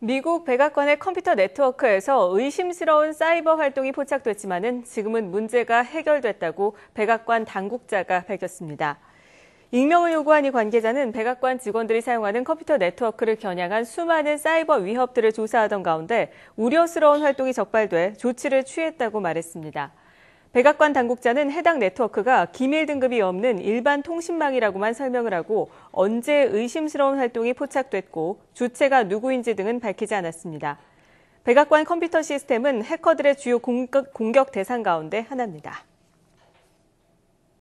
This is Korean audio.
미국 백악관의 컴퓨터 네트워크에서 의심스러운 사이버 활동이 포착됐지만 지금은 문제가 해결됐다고 백악관 당국자가 밝혔습니다. 익명을 요구한 이 관계자는 백악관 직원들이 사용하는 컴퓨터 네트워크를 겨냥한 수많은 사이버 위협들을 조사하던 가운데 우려스러운 활동이 적발돼 조치를 취했다고 말했습니다. 백악관 당국자는 해당 네트워크가 기밀 등급이 없는 일반 통신망이라고만 설명을 하고 언제 의심스러운 활동이 포착됐고 주체가 누구인지 등은 밝히지 않았습니다. 백악관 컴퓨터 시스템은 해커들의 주요 공격 대상 가운데 하나입니다.